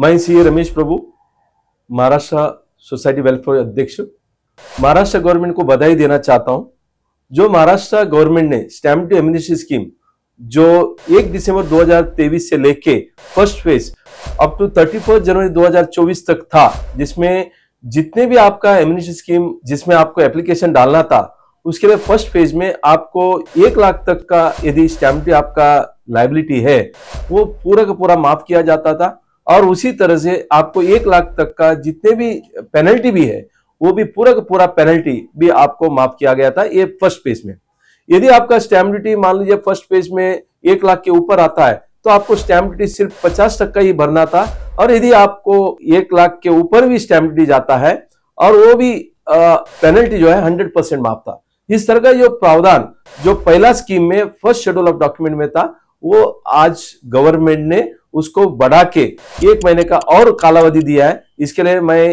मैं C Ramesh Prabhu Maharashtra society welfare अध्यक्ष Maharashtra government को बधाई देना चाहता हूं जो महाराष्ट्र गवर्नमेंट ने स्टैम्प टू एमिनिस्ट्री स्कीम जो 1 दिसंबर 2023 से लेके फर्स्ट फेज अप टू 31 जनवरी 2024 तक था जिसमें जितने भी आपका एमिनिस्ट्री स्कीम जिसमें आपको एप्लीकेशन डालना था उसके लिए फर्स्ट फेज में आपको एक लाख तक का यदि स्टैम्प आपका लाइबिलिटी है वो पूरा का पूरा माफ किया जाता था और उसी तरह से आपको एक लाख तक का जितने भी पेनल्टी भी है वो भी पूरा का पूरा पेनल्टी भी आपको माफ किया गया था ये फर्स्ट पेज में यदि आपका स्टैम्प ड्यूटी मान लीजिए फर्स्ट पेज में एक लाख के ऊपर आता है तो आपको स्टैम्प ड्यूटी सिर्फ पचास तक का ही भरना था और यदि आपको एक लाख के ऊपर भी स्टैम्प ड्यूटी जाता है और वो भी पेनल्टी जो है हंड्रेड परसेंट माफ था इस तरह का जो प्रावधान जो पहला स्कीम में फर्स्ट शेड्यूल ऑफ डॉक्यूमेंट में था वो आज गवर्नमेंट ने उसको बढ़ा के एक महीने का और कालावधि दिया है इसके लिए मैं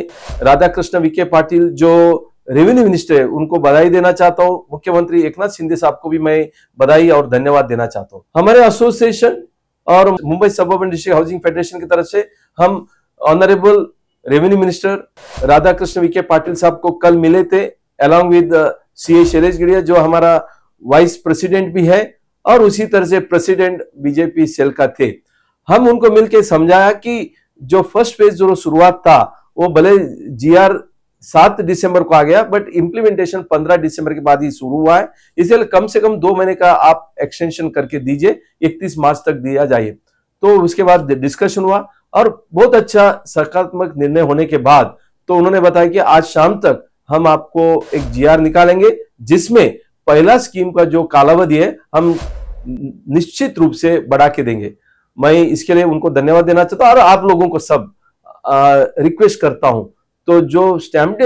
राधा कृष्ण विखे पाटिल जो रेवेन्यू मिनिस्टर है उनको बधाई देना चाहता हूँ मुख्यमंत्री एकनाथ शिंदे साहब को भी मैं बधाई और धन्यवाद देना चाहता हूँ हमारे एसोसिएशन और मुंबई सब डिस्ट्रिक्ट हाउसिंग फेडरेशन की तरफ से हम honourable revenue minister Radha Krishna Vikhe Patil साहब को कल मिले थे along with C A Shailesh Gidiya जो हमारा वाइस प्रेसिडेंट भी है और उसी तरह से प्रेसिडेंट बीजेपी सेल का थे हम उनको मिलकर समझाया कि जो फर्स्ट फेज जो शुरुआत था वो भले जीआर सात दिसंबर को आ गया बट इम्प्लीमेंटेशन पंद्रह दिसंबर के बाद ही शुरू हुआ है इसलिए कम से कम दो महीने का आप एक्सटेंशन करके दीजिए इकतीस मार्च तक दिया जाए तो उसके बाद डिस्कशन हुआ और बहुत अच्छा सकारात्मक निर्णय होने के बाद तो उन्होंने बताया कि आज शाम तक हम आपको एक जीआर निकालेंगे जिसमें पहला स्कीम का जो कालावधि है हम निश्चित रूप से बढ़ा के देंगे मैं इसके लिए उनको धन्यवाद देना चाहता हूँ और आप लोगों को सब रिक्वेस्ट करता हूं तो जो स्टैम्प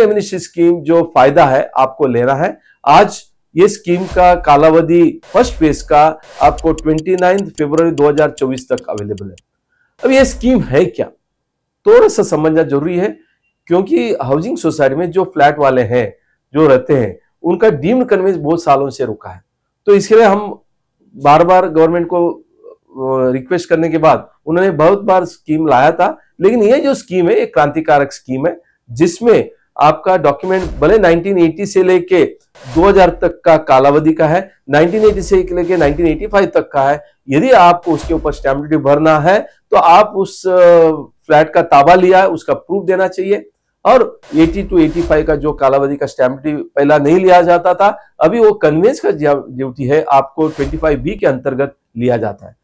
स्कीम जो फायदा है आपको लेना है आज ये स्कीम का कालावधि फर्स्ट फेज का आपको ट्वेंटी फरवरी फेब्रवरी 2024 तक अवेलेबल है अब ये स्कीम है क्या थोड़ा सा समझना जरूरी है क्योंकि हाउसिंग सोसाइटी में जो फ्लैट वाले हैं जो रहते हैं उनका डीम्ड कन्वेंस बहुत सालों से रुका है तो इसके लिए हम बार बार गवर्नमेंट को रिक्वेस्ट करने के बाद उन्होंने बहुत बार स्कीम लाया था लेकिन ये जो स्कीम है ये क्रांतिकारक स्कीम है जिसमें आपका डॉक्यूमेंट भले 1980 से लेके 2000 तक का कालावधि का है 1980 से लेके 1985 तक का है यदि आपको उसके ऊपर स्टैम्प ड्यूटी भरना है तो आप उस फ्लैट का ताबा लिया है उसका प्रूफ देना चाहिए और 80 टू 85 का जो कालावधि का स्टैंप ड्यूटी पहला नहीं लिया जाता था अभी वो कन्वेंस का ड्यूटी है आपको 25 बी के अंतर्गत लिया जाता है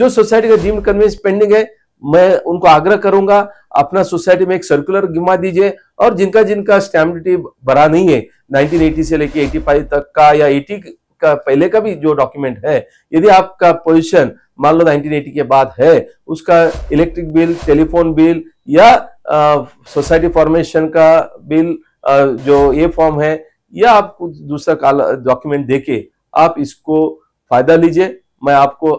जो सोसाइटी का डीम्ड कन्वेंस पेंडिंग है मैं उनको आग्रह करूंगा अपना सोसाइटी में एक सर्कुलर गिमा दीजिए और जिनका जिनका स्टैंप ड्यूटी भरा नहीं है नाइनटीन से लेके एटी तक का या एटी का पहले का भी जो डॉक्यूमेंट है यदि आपका पोजिशन मान लो नाइनटीन के बाद है उसका इलेक्ट्रिक बिल टेलीफोन बिल या सोसाइटी फॉर्मेशन का बिल आ, जो ये फॉर्म है या आप दूसरा डॉक्यूमेंट देके आप इसको फायदा लीजिए मैं आपको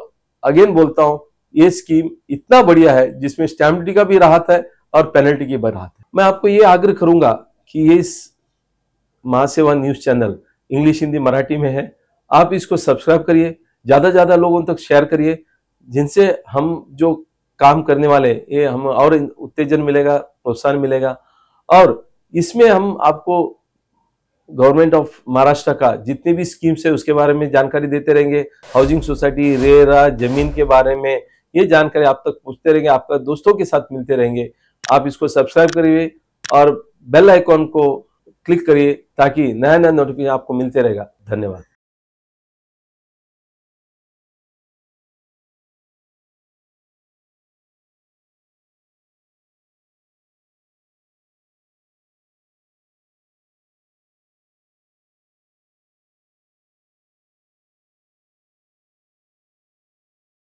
अगेन बोलता हूं ये स्कीम इतना बढ़िया है जिसमें स्टैम्प ड्यूटी का भी राहत है और पेनल्टी की भी राहत है मैं आपको ये आग्रह करूंगा कि ये इस Mahaseva news channel English Hindi Marathi में है आप इसको सब्सक्राइब करिए ज़्यादा से ज़्यादा लोगों तक शेयर करिए जिनसे हम जो काम करने वाले ये हम और उत्तेजन मिलेगा प्रोत्साहन मिलेगा और इसमें हम आपको गवर्नमेंट ऑफ महाराष्ट्र का जितनी भी स्कीम्स है उसके बारे में जानकारी देते रहेंगे हाउसिंग सोसाइटी रेरा जमीन के बारे में ये जानकारी आप तक पूछते रहेंगे आपका दोस्तों के साथ मिलते रहेंगे आप इसको सब्सक्राइब करिए और बेल आइकॉन को क्लिक करिए ताकि नया नया नोटिफिकेशन आपको मिलते रहेगा धन्यवाद